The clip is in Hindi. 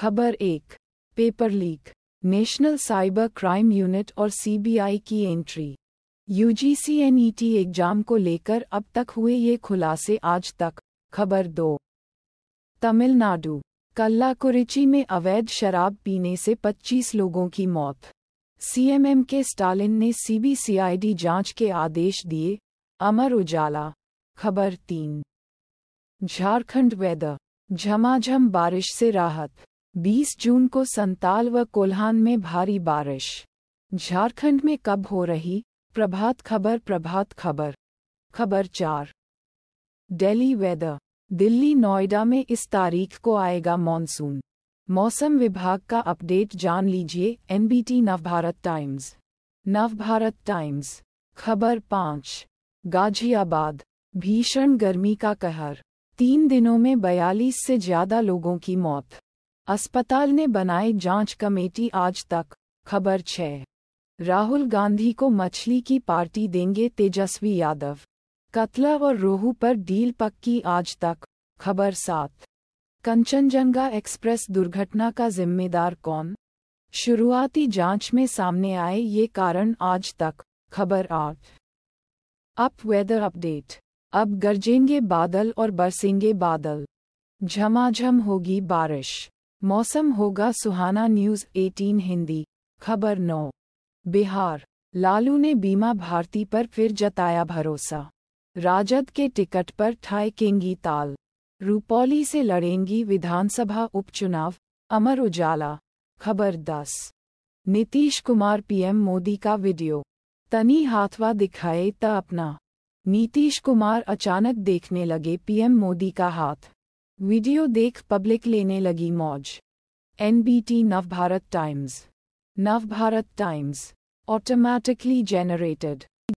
खबर एक paper leak national cyber crime unit और सीबीआई की एंट्री यूजीसीएनईटी एग्जाम को लेकर अब तक हुए ये खुलासे आज तक खबर दो तमिलनाडु कल्लाकुरिची में अवैध शराब पीने से 25 लोगों की मौत सीएमएम के स्टालिन ने सीबीसीआईडी जांच के आदेश दिए अमर उजाला खबर तीन झारखंड वेदर झमाझम बारिश से राहत 20 जून को संताल व कोल्हान में भारी बारिश झारखंड में कब हो रही प्रभात खबर प्रभात खबर खबर चार डेली वेदर दिल्ली नोएडा में इस तारीख को आएगा मॉनसून मौसम विभाग का अपडेट जान लीजिए एनबीटी नवभारत टाइम्स नवभारत टाइम्स खबर पाँच गाजियाबाद भीषण गर्मी का कहर तीन दिनों में बयालीस से ज्यादा लोगों की मौत अस्पताल ने बनाए जांच कमेटी आज तक खबर छः राहुल गांधी को मछली की पार्टी देंगे तेजस्वी यादव कतला और रोहू पर डील पक्की आज तक खबर सात कंचनजंगा एक्सप्रेस दुर्घटना का जिम्मेदार कौन शुरुआती जांच में सामने आए ये कारण आज तक खबर आठ अप वेदर अपडेट अब गरजेंगे बादल और बरसेंगे बादल झमाझम होगी बारिश मौसम होगा सुहाना न्यूज 18 हिंदी खबर नौ बिहार लालू ने बीमा भारती पर फिर जताया भरोसा राजद के टिकट पर ठाएकेंगी ताल रूपौली से लड़ेंगी विधानसभा उपचुनाव अमर उजाला खबर दस नीतीश कुमार पीएम मोदी का वीडियो तनी हाथवा दिखाए त अपना नीतीश कुमार अचानक देखने लगे पीएम मोदी का हाथ वीडियो देख पब्लिक लेने लगी मौज NBT Navbharat Times Navbharat Times automatically generated